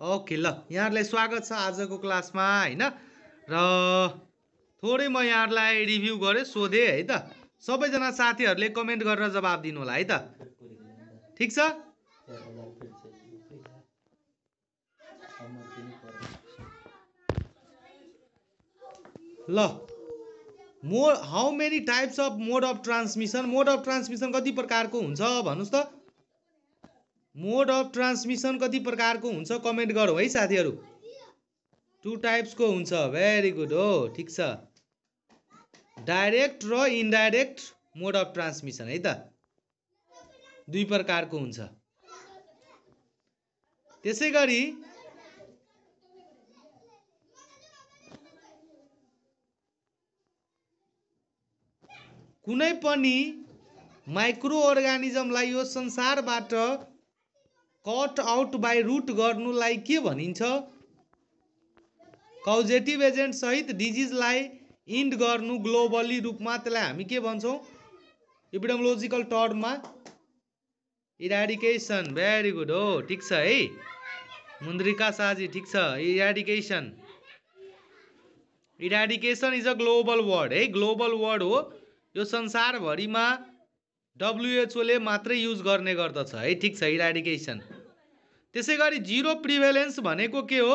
okay ल यहाँहरूलाई स्वागत छ आजको क्लासमा होइन र थोरै म यहाँहरूलाई रिभ्यू गरेँ सोधेँ है त सबैजना साथीहरूले कमेन्ट गरेर जवाब दिनु होला है त ठिक छ ल mode how many types of mode of transmission mode of transmission कति प्रकारको हुन्छ भन्नुहोस् त मोड अफ ट्रान्समिसन कति प्रकारको हुन्छ कमेन्ट गरौँ है साथीहरू टु टाइप्सको हुन्छ भेरी गुड हो ठिक छ डाइरेक्ट र इन्डाइरेक्ट मोड अफ ट्रान्समिसन है त दुई प्रकारको हुन्छ त्यसै गरी कुनै पनि माइक्रो अर्गानिजमलाई यो संसारबाट कट आउट बाई रुट गर्नुलाई के भनिन्छ कौजेटिभ एजेन्टसहित डिजिजलाई इन्ड गर्नु ग्लोबली रूपमा त्यसलाई हामी के भन्छौँ इपिडोमोलोजिकल टर्ममा इराडिकेसन भेरी गुड हो ठिक छ है मुन्द्रिका साजी ठिक छ eradication eradication is a global word है ग्लोबल वर्ड हो यो संसारभरिमा डब्लुएचओले मात्रै युज गर्ने गर्दछ है ठिक छ इराडिकेसन त्यसै गरी जिरो प्रिभेलेन्स भनेको के हो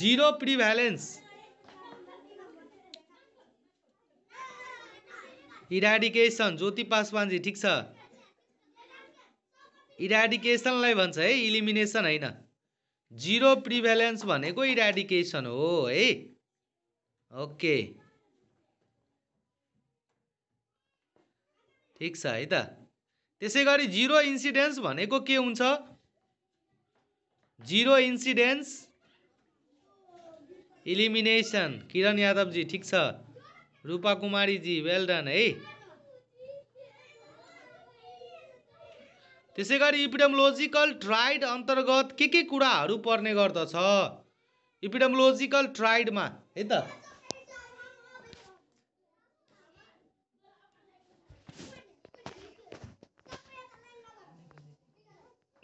zero prevalence eradication Jyoti Paswanji ठिक छ इराडिकेसनलाई भन्छ है इलिमिनेसन होइन जिरो प्रिभ्यालेन्स भनेको इराडिकेसन हो है ओके ठिक छ है त त्यसै गरी जिरो इन्सिडेन्स भनेको के हुन्छ zero incidence elimination Kiran Yadavji ठिक छ रूपा कुमारीजी वेल डन है त्यसै गरी ट्राइड अन्तर्गत के के कुराहरू पर्ने गर्दछ इपिडमलोजिकल ट्राइडमा है त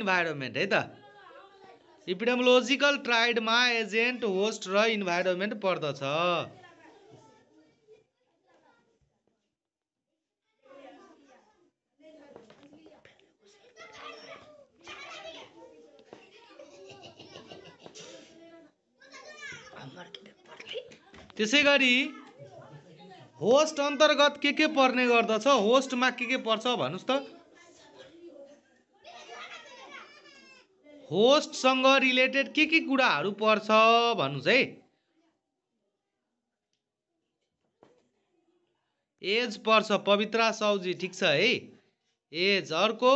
इन्भाइरोमेन्ट है त इपिडेमोलोजिकल ट्राइडमा एजेन्ट होस्ट र इन्भाइरोमेन्ट पर्दछ त्यसै गरी होस्ट अन्तर्गत के के पर्ने गर्दछ होस्टमा के के पर्छ भन्नुहोस् त होस्टसँग रिलेटेड के के कुराहरू पर्छ भन्नुहोस् है एज पर्छ पवित्रा साउजी ठिक छ है एज अर्को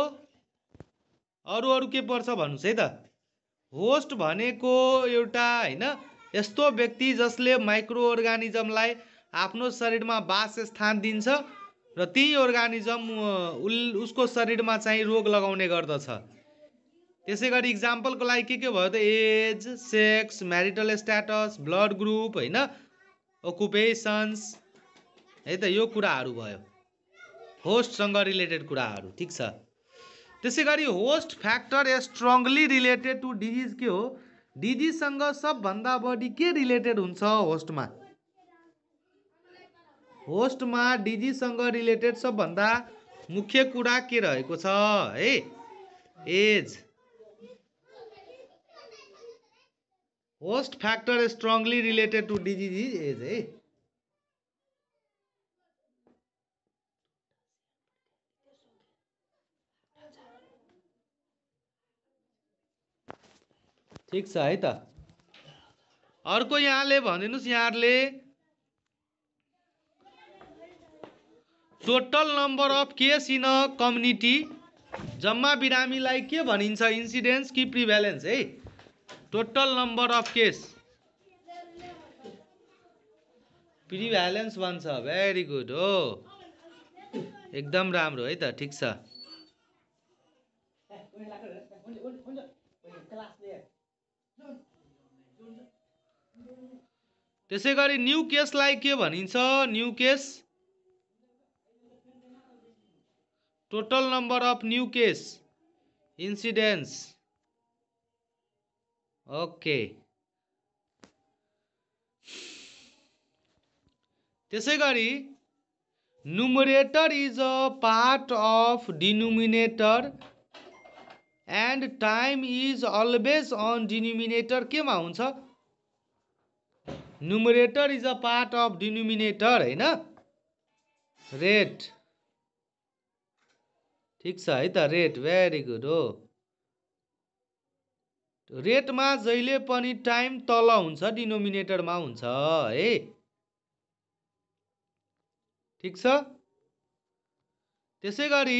अरू अरू के पर्छ भन्नुहोस् है त होस्ट भनेको एउटा होइन यस्तो व्यक्ति जसले माइक्रो अर्गानिजमलाई आफ्नो शरीरमा बास स्थान दिन्छ र त्यही अर्गानिजम उसको शरीरमा चाहिँ रोग लगाउने गर्दछ त्यसै गरी इक्जाम्पलको लागि के के भयो त age sex marital status blood group होइन अकुपेसन्स है त यो कुराहरू भयो होस्टसँग रिलेटेड कुराहरू ठिक छ त्यसै गरी host factor strongly related to disease के हो डिजिजसँग सबभन्दा बढी के रिलेटेड हुन्छ होस्टमा होस्टमा डिजिजसँग रिलेटेड सबभन्दा मुख्य कुरा के रहेको छ है age host factor strongly related to disease is है ठिक छ है त अर्को यहाँले भनिदिनुहोस् यहाँहरूले total number of case in a community जम्मा बिरामीलाई के भनिन्छ इन्सिडेन्स कि प्रिभ्यालेन्स है number number case case prevalence भन्छ भेरी गुड हो एकदम राम्रो है त ठिक छ त्यसै गरी न्यु केसलाई के भनिन्छ new case total number of new case incidence okay त्यसै गरी numerator is a part of denominator and time is always on denominator केमा हुन्छ numerator is a part of denominator होइन रेट ठिक छ है त रेट भेरी गुड हो रेटमा जहिले पनि टाइम तल हुन्छ डिनोमिनेटरमा हुन्छ है ठिक छ त्यसै गरी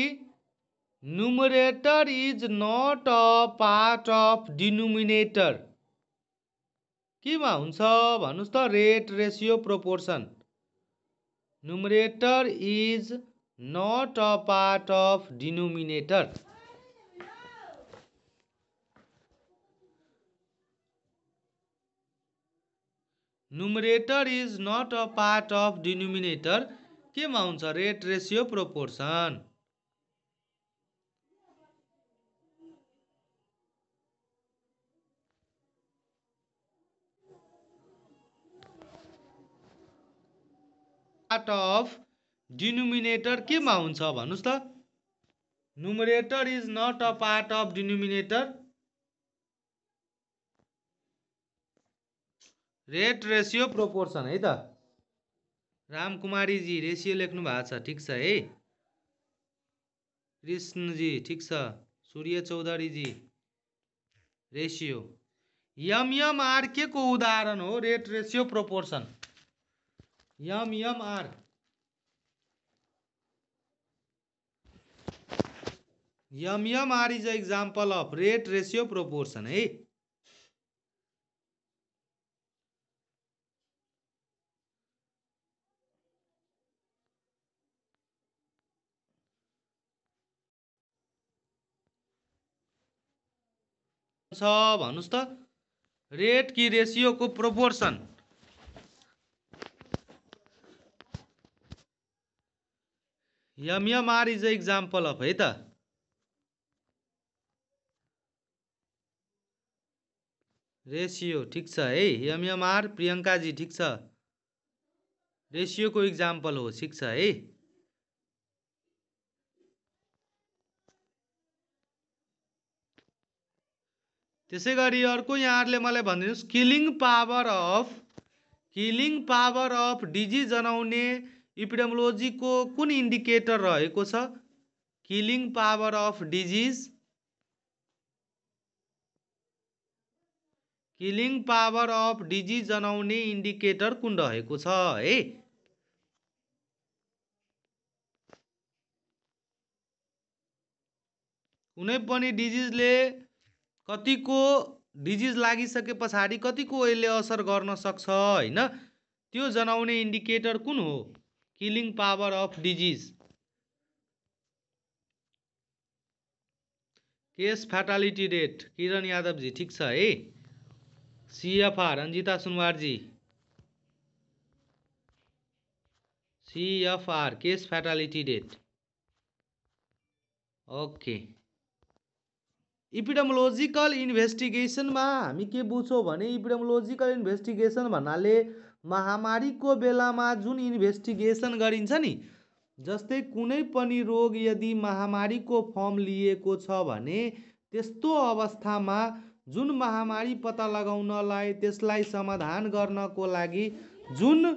numerator is not a part of denominator केमा हुन्छ भन्नुहोस् त rate ratio proportion numerator is not a part of denominator numerator is not a part of denominator केमा हुन्छ rate ratio proportion part of denominator केमा हुन्छ भन्नुहोस् त numerator is not a part of denominator rate ratio proportion है त रामकुमारीजी ratio लेख्नु भएको छ ठिक छ है कृष्णजी ठिक छ सूर्य चौधरीजी रेसियो यमयमआर के को उदाहरण हो rate ratio proportion MMR MMR is a example of rate ratio proportion है छ भन्नुहोस् त रेट कि रेसियोको proportion MMR is a example of है त रेसियो ठिक छ है यमयमआर प्रियङ्काजी ठिक छ को इक्जाम्पल हो ठिक छ है त्यसै गरी अर्को यहाँहरूले मलाई भनिदिनुहोस् killing power of killing power of disease जनाउने इपिडेमोलोजीको कुन इन्डिकेटर रहेको छ killing power of disease killing power of disease जनाउने इन्डिकेटर कुन रहेको छ है कुनै पनि डिजिजले कतिको डिजिज लागिसके पछाडि कतिको यसले असर गर्न सक्छ होइन त्यो जनाउने इन्डिकेटर कुन हो killing power of disease case fatality rate Kiran Yadavji ठिक छ है CFR Anjita Sunwarji CFR case fatality rate okay epidemiological इन्भेस्टिगेसनमा हामी के बुझ्छौँ भने इपिडमोलोजिकल इन्भेस्टिगेसन भन्नाले महामारीको बेलामा जुन इन्भेस्टिगेसन गरिन्छ नि जस्तै कुनै पनि रोग यदि महामारीको फर्म लिएको छ भने त्यस्तो अवस्थामा जुन महामारी पत्ता लगाउनलाई त्यसलाई समाधान गर्नको लागि जुन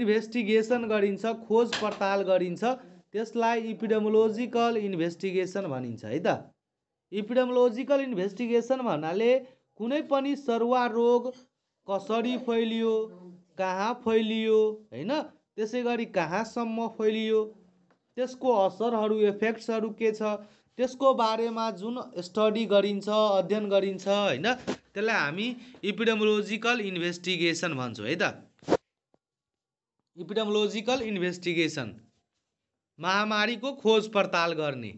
इन्भेस्टिगेसन गरिन्छ खोज पडताल गरिन्छ त्यसलाई इपिडेमोलोजिकल इन्भेस्टिगेसन भनिन्छ है त इपिडेमोलोजिकल इन्भेस्टिगेसन भन्नाले कुनै पनि सरुवा रोग कसरी फैलियो कहाँ फैलियो होइन त्यसै गरी कहाँसम्म फैलियो त्यसको असरहरू इफेक्ट्सहरू के छ त्यसको बारेमा जुन स्टडी गरिन्छ अध्ययन गरिन्छ होइन त्यसलाई हामी इपिडेमोलोजिकल इन्भेस्टिगेसन भन्छौँ है त इपिडेमोलोजिकल इन्भेस्टिगेसन महामारीको खोज पडताल गर्ने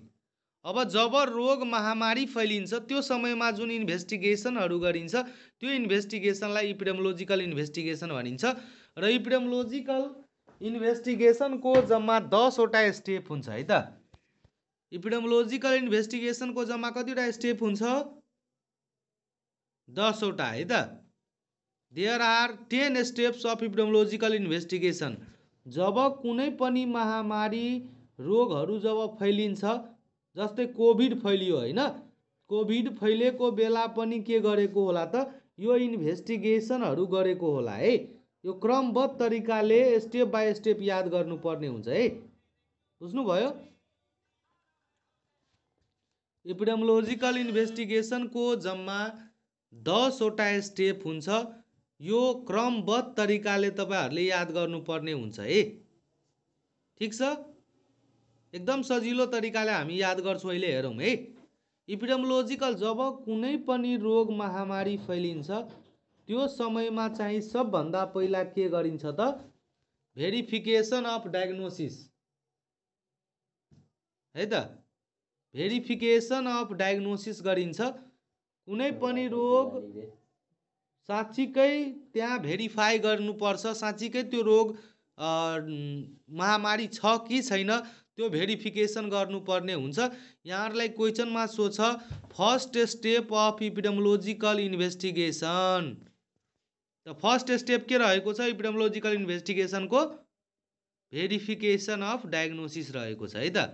अब जब रोग महामारी फैलिन्छ त्यो समयमा जुन इन्भेस्टिगेसनहरू गरिन्छ त्यो इन्भेस्टिगेसनलाई इपिडेमोलोजिकल इन्भेस्टिगेसन भनिन्छ र इपिडेमोलोजिकल इन्भेस्टिगेसनको जम्मा दसवटा स्टेप हुन्छ है त इपिडेमोलोजिकल इन्भेस्टिगेसनको जम्मा कतिवटा स्टेप हुन्छ दसवटा है त there are ten steps of epidemiological investigation जब कुनै पनि महामारी रोगहरू जब फैलिन्छ जस्तै कोभिड फैलियो होइन कोभिड फैलिएको बेला पनि के गरेको होला त यो इन्भेस्टिगेसनहरू गरेको होला है यो क्रमबद्ध तरिकाले स्टेप बाई स्टेप याद गर्नुपर्ने हुन्छ है बुझ्नुभयो इपिडमोलोजिकल इन्भेस्टिगेसनको जम्मा दसवटा स्टेप हुन्छ यो क्रमबद्ध तरिकाले तपाईँहरूले याद गर्नुपर्ने हुन्छ है ठिक छ एकदम सजिलो तरिकाले हामी याद गर्छौँ अहिले हेरौँ है इपिडमोलोजिकल जब कुनै पनि रोग महामारी फैलिन्छ त्यो समयमा चाहिँ सबभन्दा पहिला के गरिन्छ त भेरिफिकेसन अफ डायग्नोसिस है त भेरिफिकेसन अफ डायग्नोसिस गरिन्छ कुनै पनि रोग साँच्चीकै त्यहाँ भेरिफाई गर्नुपर्छ साँच्चीकै त्यो रोग महामारी छ कि छैन त्यो भेरिफिकेसन गर्नुपर्ने हुन्छ यहाँहरूलाई क्वेसनमा सोध्छ first step of epidemiological investigation त फर्स्ट स्टेप के रहेको छ इपिडमोलोजिकल इन्भेस्टिगेसनको भेरिफिकेसन अफ डायग्नोसिस रहेको छ है त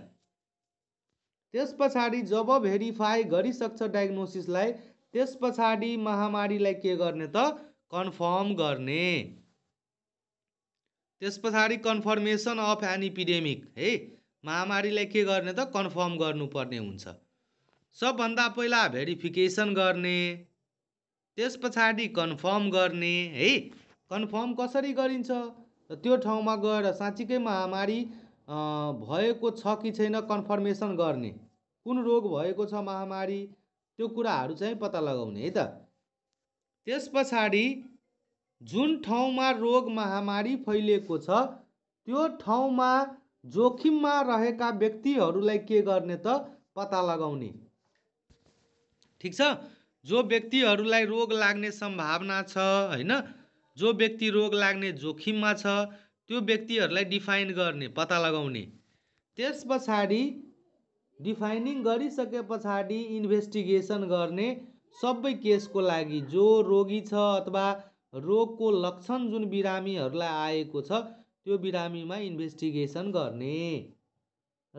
त्यस पछाडि जब भेरिफाई गरिसक्छ डायग्नोसिसलाई त्यस पछाडि महामारीलाई के गर्ने त कन्फर्म गर्ने त्यस पछाडि कन्फर्मेसन अफ एनिपिडेमिक है महामारीले के गर्ने त कन्फर्म गर्नुपर्ने हुन्छ सबभन्दा पहिला भेरिफिकेसन गर्ने त्यस पछाडि कन्फर्म गर्ने है कन्फर्म कसरी गरिन्छ र त्यो ठाउँमा गएर साँच्चीकै महामारी भएको छ कि छैन कन्फर्मेसन गर्ने कुन रोग भएको छ महामारी त्यो कुराहरू चाहिँ पत्ता लगाउने है त त्यस पछाडि जुन ठाउँमा रोग महामारी फैलिएको छ त्यो ठाउँमा जोखिममा रहेका व्यक्तिहरूलाई के गर्ने त पत्ता लगाउने ठिक छ जो व्यक्तिहरूलाई रोग लाग्ने सम्भावना छ होइन जो व्यक्ति रोग लाग्ने जोखिममा छ त्यो व्यक्तिहरूलाई डिफाइन गर्ने पत्ता लगाउने त्यस पछाडि डिफाइनिङ गरिसके पछाडि इन्भेस्टिगेसन गर्ने सबै केसको लागि जो रोगी छ अथवा रोगको लक्षण जुन बिरामीहरूलाई आएको छ त्यो बिरामीमा इन्भेस्टिगेसन गर्ने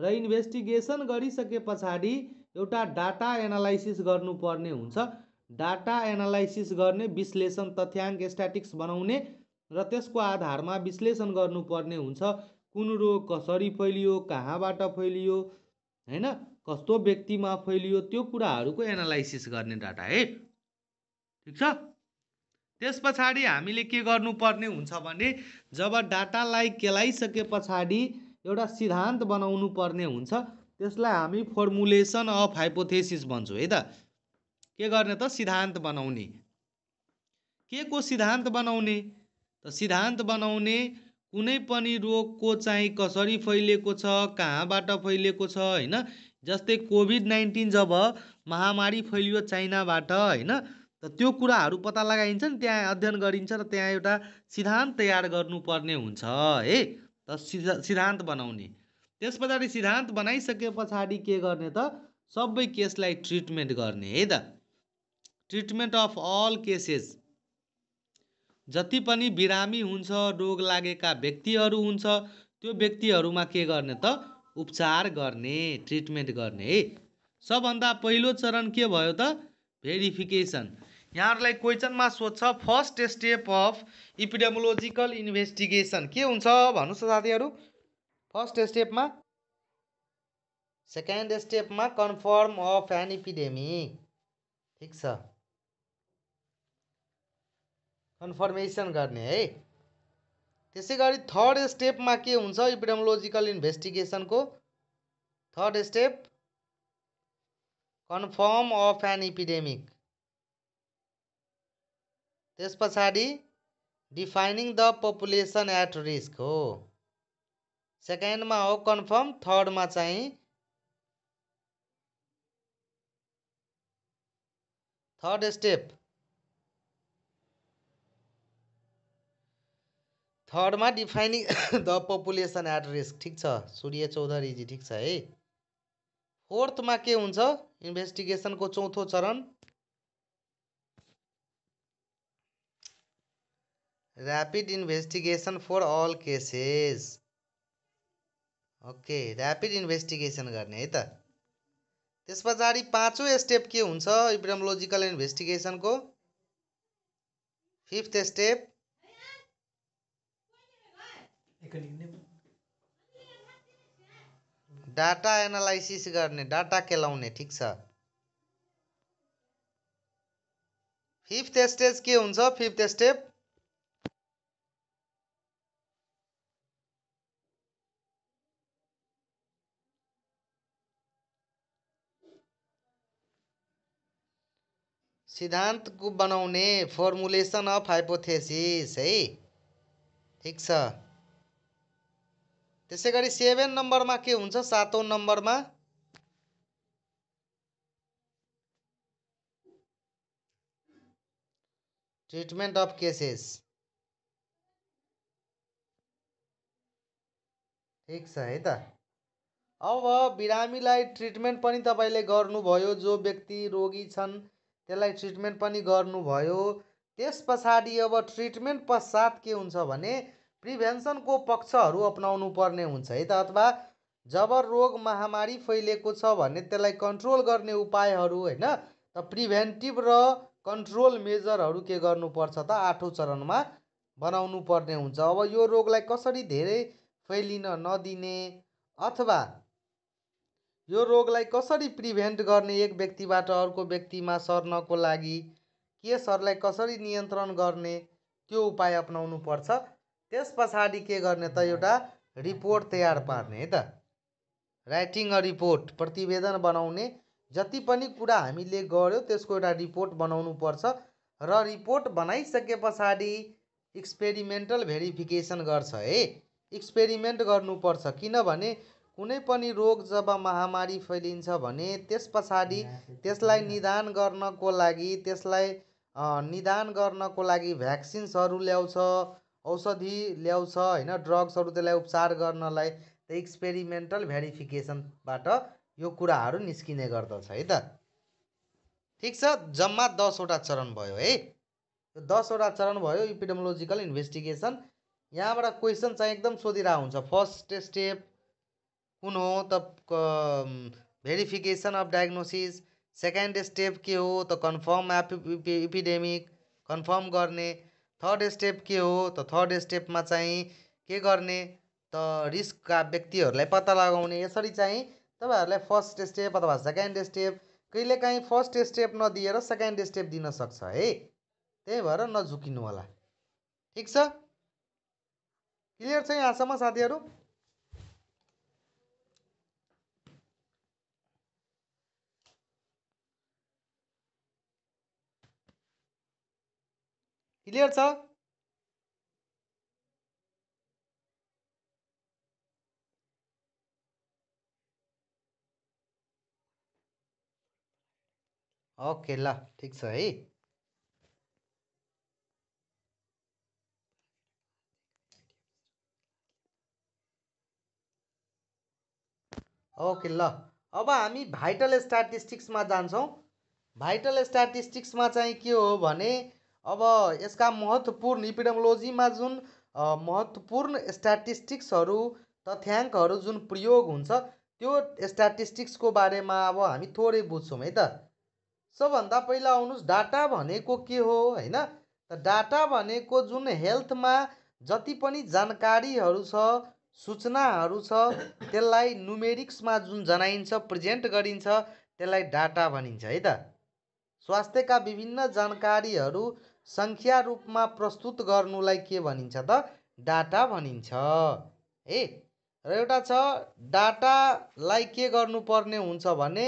र इन्भेस्टिगेसन गरिसके पछाडि एउटा डाटा एनालाइसिस गर्नुपर्ने हुन्छ डाटा एनालाइसिस गर्ने विश्लेषण तथ्याङ्क स्ट्याटिक्स बनाउने र त्यसको आधारमा विश्लेषण गर्नुपर्ने हुन्छ कुन रोग कसरी फैलियो कहाँबाट फैलियो होइन कस्तो व्यक्तिमा फैलियो त्यो कुराहरूको एनालाइसिस गर्ने डाटा है ठिक छ त्यस पछाडि हामीले के गर्नुपर्ने हुन्छ भने जब डाटालाई केलाइसके पछाडि एउटा सिद्धान्त बनाउनु पर्ने हुन्छ त्यसलाई हामी फर्मुलेसन अफ हाइपोथेसिस भन्छौँ है त के गर्ने त सिद्धान्त बनाउने के को सिद्धान्त बनाउने त सिद्धान्त बनाउने कुनै पनि रोगको चाहिँ कसरी फैलिएको छ कहाँबाट फैलिएको छ होइन जस्तै कोभिड नाइन्टिन जब महामारी फैलियो चाइनाबाट होइन त त्यो कुराहरू पत्ता लगाइन्छ नि त्यहाँ अध्ययन गरिन्छ र त्यहाँ एउटा सिद्धान्त तयार गर्नुपर्ने हुन्छ है त सिद्धान्त बनाउने त्यस पछाडि सिद्धान्त बनाइसके पछाडि के गर्ने त सबै केसलाई ट्रिटमेन्ट गर्ने है त ट्रिटमेन्ट अफ अल केसेस जति पनि बिरामी हुन्छ रोग लागेका व्यक्तिहरू हुन्छ त्यो व्यक्तिहरूमा के गर्ने त उपचार गर्ने ट्रिटमेन्ट गर्ने है सबभन्दा पहिलो चरण के भयो त भेरिफिकेसन यहाँहरूलाई क्वेसनमा सोध्छ first step of epidemiological investigation के हुन्छ भन्नुहोस् त साथीहरू फर्स्ट स्टेपमा सेकेन्ड स्टेपमा कन्फर्म अफ एन इपिडेमिक ठिक छ कन्फर्मेसन गर्ने है त्यसै गरी थर्ड स्टेपमा के हुन्छ इपिडेमोलोजिकल इन्भेस्टिगेसनको third step confirm of an epidemic त्यस पछाडि defining the population at risk हो सेकेन्डमा हो कन्फर्म थर्डमा चाहिँ थर्ड स्टेप थर्डमा defining the population at risk ठिक छ सूर्य चौधरीजी ठिक छ है फोर्थमा के हुन्छ इन्भेस्टिगेसनको चौथो चरण rapid investigation for all cases okay rapid investigation करने हाई तेस पचाड़ी पांचों स्टेप के होब्रमोलॉजिकल इन्वेस्टिगेशन को फिफ्थ स्टेप डाटा एनालाइसिस करने डाटा केलाउने ठीक फिफ्थ स्टेज के होता फिफ्थ स्टेप सिद्धान्तको बनाउने फर्मुलेसन अफ हाइपोथेसिस है ठिक छ त्यसै गरी सेभेन नम्बरमा के हुन्छ सातौँ नम्बरमा ट्रिटमेन्ट अफ केसेस ठिक छ है त अब बिरामीलाई ट्रिटमेन्ट पनि तपाईँले गर्नुभयो जो व्यक्ति रोगी छन् त्यसलाई ट्रिटमेन्ट पनि गर्नुभयो त्यस पछाडि अब ट्रिटमेन्ट पश्चात के हुन्छ भने प्रिभेन्सनको पक्षहरू अप्नाउनु पर्ने हुन्छ है त अथवा जब रोग महामारी फैलिएको छ भने त्यसलाई कन्ट्रोल गर्ने उपायहरू होइन त प्रिभेन्टिभ र कन्ट्रोल मेजरहरू के गर्नुपर्छ त आठौँ चरणमा बनाउनु पर्ने हुन्छ अब यो रोगलाई कसरी धेरै फैलिन नदिने अथवा यो रोगलाई कसरी प्रिभेन्ट गर्ने एक व्यक्तिबाट अर्को व्यक्तिमा सर्नको लागि केसहरूलाई कसरी नियन्त्रण गर्ने त्यो उपाय अप्नाउनु पर्छ त्यस पछाडि के गर्ने त एउटा रिपोर्ट तयार पार्ने है त राइटिङ अ रिपोर्ट प्रतिवेदन बनाउने जति पनि कुरा हामीले गऱ्यौँ त्यसको एउटा रिपोर्ट बनाउनु पर्छ र रिपोर्ट बनाइसके पछाडि एक्सपेरिमेन्टल भेरिफिकेसन गर्छ है एक्सपेरिमेन्ट गर्नुपर्छ किनभने कुनै पनि रोग जब महामारी फैलिन्छ भने त्यस पछाडि त्यसलाई निदान गर्नको लागि त्यसलाई निदान गर्नको लागि भ्याक्सिन्सहरू ल्याउँछ औषधि ल्याउँछ होइन ड्रग्सहरू त्यसलाई उपचार गर्नलाई त एक्सपेरिमेन्टल भेरिफिकेसनबाट यो कुराहरू निस्किने गर्दछ है त ठिक छ जम्मा दसवटा चरण भयो है यो दसवटा चरण भयो इपिडोमोलोजिकल इन्भेस्टिगेसन यहाँबाट क्वेसन चाहिँ एकदम सोधिरहेको हुन्छ फर्स्ट स्टेप कुन हो त verification of diagnosis second step के हो त कन्फर्म एप इपिडेमिक कन्फर्म गर्ने थर्ड स्टेप के हो त थर्ड स्टेपमा चाहिँ के गर्ने त रिस्कका व्यक्तिहरूलाई पत्ता लगाउने यसरी चाहिँ तपाईँहरूलाई फर्स्ट स्टेप अथवा सेकेन्ड स्टेप कहिलेकाहीँ फर्स्ट स्टेप नदिएर सेकेन्ड स्टेप दिन सक्छ है त्यही भएर नझुकिनु होला ठिक छ क्लियर छ यहाँसम्म साथीहरू क्लियर छ ओके ल ठिक छ है ओके ल अब हामी भाइटल स्ट्याटिस्टिक्समा जान्छौँ भाइटल स्ट्याटिस्टिक्समा चाहिँ के हो भने अब यसका महत्त्वपूर्ण इपिडमोलोजीमा जुन महत्त्वपूर्ण स्ट्याटिस्टिक्सहरू तथ्याङ्कहरू जुन प्रयोग हुन्छ त्यो स्ट्याटिस्टिक्सको बारेमा अब हामी थोरै बुझ्छौँ है त सबभन्दा पहिला आउनुहोस् डाटा भनेको के हो होइन त डाटा भनेको जुन हेल्थमा जति पनि जानकारीहरू छ सूचनाहरू छ त्यसलाई नुमेरिक्समा जुन जनाइन्छ प्रेजेन्ट गरिन्छ त्यसलाई डाटा भनिन्छ है त स्वास्थ्यका विभिन्न जानकारीहरू सङ्ख्या रूपमा प्रस्तुत गर्नुलाई के भनिन्छ त डाटा भनिन्छ है र एउटा छ डाटालाई के गर्नुपर्ने हुन्छ भने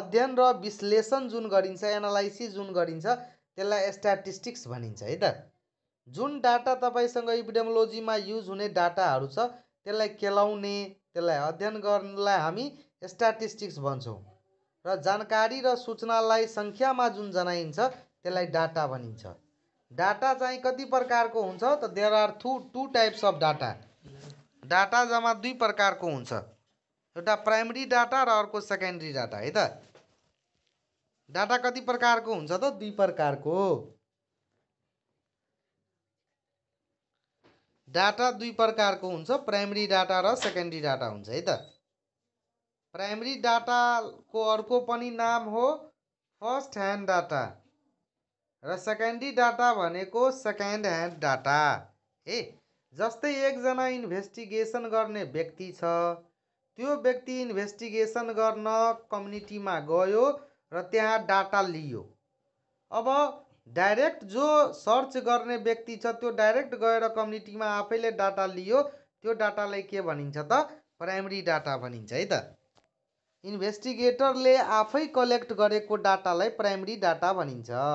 अध्ययन र विश्लेषण जुन गरिन्छ एनालाइसिस जुन गरिन्छ त्यसलाई स्ट्याटिस्टिक्स भनिन्छ है त जुन डाटा तपाईँसँग इपिडेमोलोजीमा युज हुने डाटाहरू छ त्यसलाई केलाउने त्यसलाई अध्ययन गर्नलाई हामी स्ट्याटिस्टिक्स भन्छौँ र जानकारी र सूचनालाई सङ्ख्यामा जुन जनाइन्छ त्यसलाई डाटा भनिन्छ डाटा चाहिँ कति प्रकारको हुन्छ त there are through two types of data data जम्मा दुई प्रकारको हुन्छ एउटा प्राइमरी डाटा र अर्को सेकेन्ड्री डाटा है त डाटा कति प्रकारको हुन्छ त दुई प्रकारको डाटा दुई प्रकारको हुन्छ प्राइमरी डाटा र सेकेन्ड्री डाटा हुन्छ है त प्राइमरी डाटाको अर्को पनि नाम हो फर्स्ट ह्यान्ड डाटा र सेकेन्डी डाटा भनेको सेकेन्ड ह्यान्ड डाटा है जस्तै एकजना इन्भेस्टिगेसन गर्ने व्यक्ति छ त्यो व्यक्ति इन्भेस्टिगेसन गर्न कम्युनिटीमा गयो र त्यहाँ डाटा लियो अब डाइरेक्ट जो सर्च गर्ने व्यक्ति छ त्यो डाइरेक्ट गएर कम्युनिटीमा आफैले डाटा लियो त्यो डाटालाई के भनिन्छ त प्राइमरी डाटा भनिन्छ है त इन्भेस्टिगेटरले आफै कलेक्ट गरेको डाटालाई प्राइमरी डाटा भनिन्छ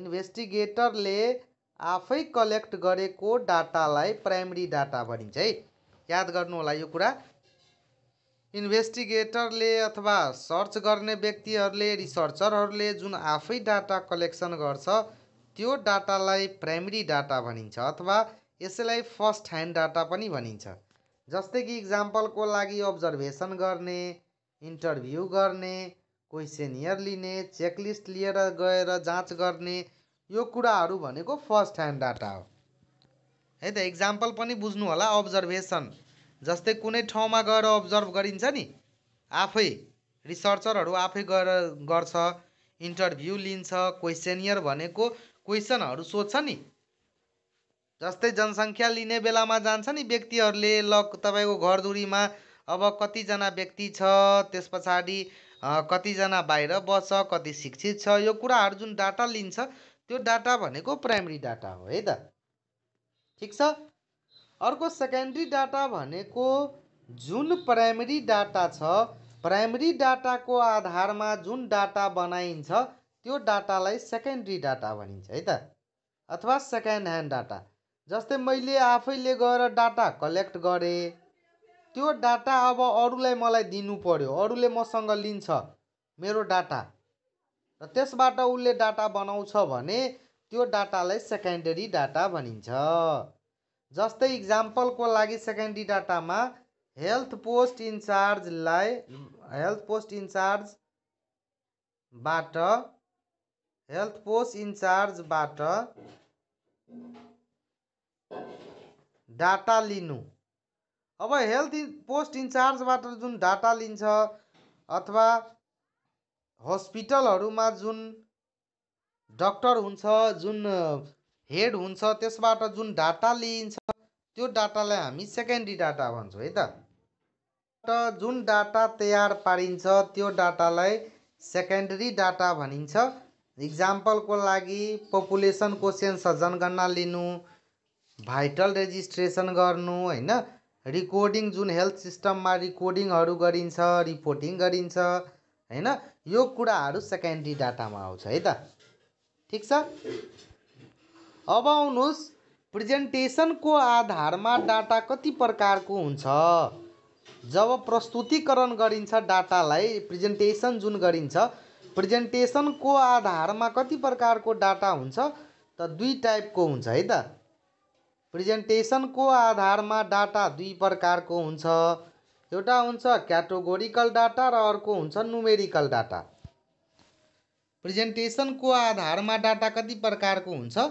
इन्भेस्टिगेटरले आफै कलेक्ट गरेको डाटालाई प्राइमरी डाटा भनिन्छ है याद गर्नु होला यो कुरा इन्भेस्टिगेटरले अथवा सर्च गर्ने व्यक्तिहरूले रिसर्चरहरूले जुन आफै डाटा कलेक्सन गर्छ त्यो डाटालाई प्राइमरी डाटा भनिन्छ अथवा यसैलाई फर्स्ट ह्यान्ड डाटा पनि भनिन्छ जस्तै कि इक्जाम्पलको लागि अब्जर्भेसन गर्ने इन्टरभ्यू गर्ने क्वेसनियर लिने चेकलिस्ट लिएर गएर जाँच गर्ने यो कुराहरू भनेको फर्स्ट ह्यान्ड डाटा हो है त इक्जाम्पल पनि बुझ्नु होला अब्जर्भेसन जस्तै कुनै ठाउँमा गएर अब्जर्भ गरिन्छ नि आफै रिसर्चरहरू आफै गएर गर्छ इन्टरभ्यू लिन्छ क्वेसनियर भनेको क्वेसनहरू सोध्छ नि जस्तै जनसङ्ख्या लिने बेलामा जान्छ नि व्यक्तिहरूले ल तपाईँको घरधुरीमा अब कतिजना व्यक्ति छ त्यस पछाडि कतिजना बाहिर बस्छ कति शिक्षित छ यो कुराहरू जुन डाटा लिन्छ त्यो डाटा भनेको प्राइमेरी डाटा हो है त ठिक छ अर्को सेकेन्ड्री डाटा भनेको जुन प्राइमेरी डाटा छ प्राइमेरी डाटाको आधारमा जुन डाटा बनाइन्छ त्यो डाटालाई सेकेन्ड्री डाटा भनिन्छ है त अथवा सेकेन्ड ह्यान्ड डाटा जस्तै मैले आफैले गएर डाटा कलेक्ट गरेँ त्यो डाटा अब अरूलाई मलाई दिनु पर्यो अरूले मसँग लिन्छ मेरो डाटा र त्यसबाट उसले डाटा बनाउँछ भने त्यो डाटालाई सेकेन्डरी डाटा भनिन्छ जस्तै इक्जाम्पलको लागि सेकेन्डरी डाटामा हेल्थ पोस्ट इन्चार्जलाई हेल्थ पोस्ट इन्चार्जबाट हेल्थ पोस्ट इन्चार्जबाट डाटा लिनु अब हेल्थ पोस्ट इन्चार्जबाट जुन डाटा लिन्छ अथवा हस्पिटलहरूमा जुन डक्टर हुन्छ जुन हेड uh, हुन्छ त्यसबाट जुन डाटा लिइन्छ त्यो डाटालाई हामी सेकेन्ड्री डाटा भन्छौँ है त जुन डाटा तयार पारिन्छ त्यो डाटालाई सेकेन्डरी डाटा भनिन्छ इक्जाम्पलको लागि पपुलेसनको कोसेन्स जनगणना लिनु भाइटल रेजिस्ट्रेसन गर्नु होइन रिकर्डिङ जुन हेल्थ सिस्टममा रिकोर्डिङहरू गरिन्छ रिपोर्टिङ गरिन्छ होइन यो कुराहरू सेकेन्ड्री डाटामा आउँछ है त ठिक छ अब आउनुहोस् प्रेजेन्टेसनको आधारमा डाटा कति प्रकारको हुन्छ जब प्रस्तुतिकरण गरिन्छ डाटालाई प्रेजेन्टेसन जुन गरिन्छ प्रेजेन्टेसनको आधारमा कति प्रकारको डाटा हुन्छ त दुई टाइपको हुन्छ है त प्रेजेन्टेसनको आधारमा डाटा दुई प्रकारको हुन्छ एउटा हुन्छ क्याटेगोरिकल डाटा र अर्को हुन्छ नुमेरिकल डाटा प्रेजेन्टेसनको आधारमा डाटा कति प्रकारको हुन्छ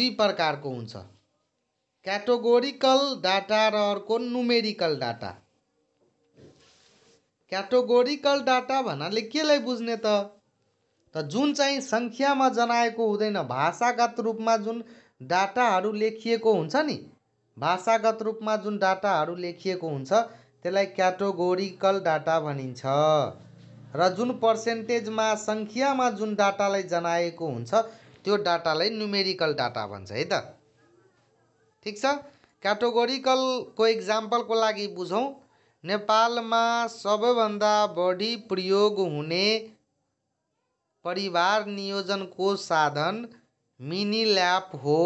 दुई प्रकारको हुन्छ क्याटेगोरिकल डाटा र अर्को नुमेरिकल डाटा क्याटेगोरिकल डाटा भन्नाले केलाई बुझ्ने त त जुन चाहिँ सङ्ख्यामा जनाएको हुँदैन भाषागत रूपमा जुन डाटाहरू लेखिएको हुन्छ नि भाषागत रूपमा जुन डाटाहरू लेखिएको हुन्छ त्यसलाई क्याटोगोरिकल डाटा भनिन्छ र जुन पर्सेन्टेजमा सङ्ख्यामा जुन डाटालाई जनाएको हुन्छ त्यो डाटालाई न्युमेरिकल डाटा भन्छ है त ठिक छ क्याटोगोरिकलको इक्जाम्पलको लागि बुझौँ नेपालमा सबैभन्दा बढी प्रयोग हुने परिवार नियोजनको साधन मिनी ल्याप हो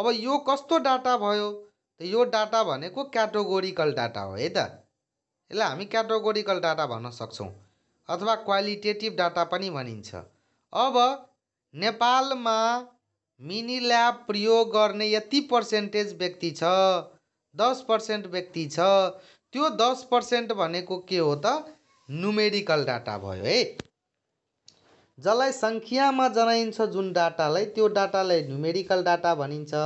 अब यो कस्तो डाटा भयो त यो डाटा भनेको क्याटेगोरिकल डाटा हो है त यसलाई हामी क्याटेगोरिकल डाटा भन्न सक्छौँ अथवा क्वालिटेटिभ डाटा पनि भनिन्छ अब नेपालमा मिनी ल्याब प्रयोग गर्ने यति पर्सेन्टेज व्यक्ति छ दस पर्सेन्ट व्यक्ति छ त्यो दस पर्सेन्ट भनेको के हो त नुमेरिकल डाटा भयो है जसलाई सङ्ख्यामा जनाइन्छ जुन डाटालाई त्यो डाटालाई न्युमेरिकल डाटा भनिन्छ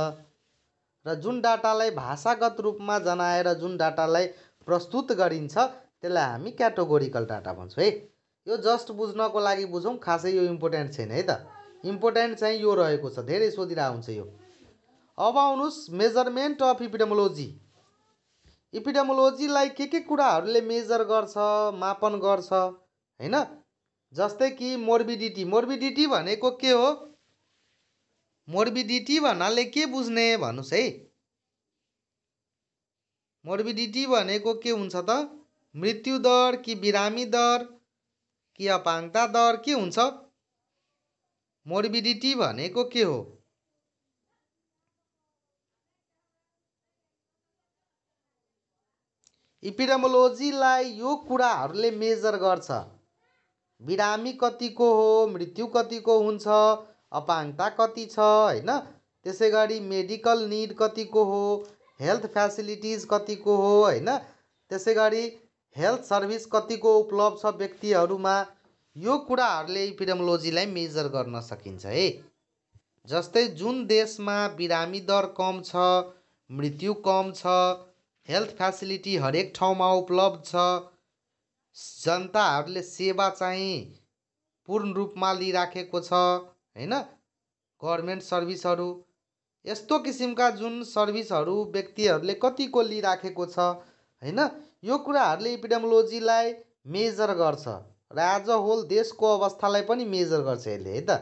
र जुन डाटालाई भाषागत रूपमा जनाएर जुन डाटालाई प्रस्तुत गरिन्छ त्यसलाई हामी क्याटेगोरिकल डाटा भन्छौँ है यो जस्ट बुझ्नको लागि बुझौँ खासै यो इम्पोर्टेन्ट छैन है त इम्पोर्टेन्ट चाहिँ यो रहेको छ धेरै सोधिरहेको हुन्छ यो अब आउनुहोस् मेजरमेन्ट अफ इपिडेमोलोजी इपिडेमोलोजीलाई के के कुराहरूले मेजर गर्छ मापन गर्छ होइन जस्तै कि मोर्बिडिटी मोर्बिडिटी भनेको के हो मोर्बिडिटी भन्नाले के बुझ्ने भन्नुहोस् है मोर्बिडिटी भनेको के हुन्छ त मृत्यु दर कि बिरामी दर कि अपाङ्गता दर के हुन्छ मोर्बिडिटी भनेको के हो इपिडेमोलोजीलाई यो कुराहरूले मेजर गर्छ बिरामी कतिको हो मृत्यु कतिको हुन्छ अपाङ्गता कति छ होइन त्यसै गरी मेडिकल निड कतिको हो हेल्थ फेसिलिटिज कतिको हो होइन त्यसै गरी हेल्थ सर्भिस कतिको उपलब्ध छ व्यक्तिहरूमा यो कुराहरूले इपिडेमोलोजीलाई मेजर गर्न सकिन्छ है जस्तै जुन देशमा बिरामी दर कम छ मृत्यु कम छ हेल्थ फेसिलिटी हरेक ठाउँमा उपलब्ध छ जनताहरूले सेवा चाहिँ पूर्ण रूपमा लिइराखेको छ होइन गभर्मेन्ट सर्भिसहरू यस्तो किसिमका जुन सर्भिसहरू व्यक्तिहरूले कतिको लिइराखेको छ होइन यो कुराहरूले इपिडेमोलोजीलाई मेजर गर्छ र एज अ होल देशको अवस्थालाई पनि मेजर गर्छ यसले है त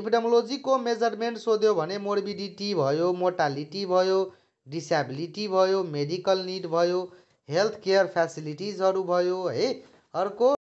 इपिडेमोलोजीको मेजरमेन्ट सोध्यो भने मोर्बिडिटी भयो मोर्टालिटी भयो डिसेबिलिटी भयो मेडिकल निड भयो हेल्थ केयर फेसिलिटिजहरू भयो है अर्को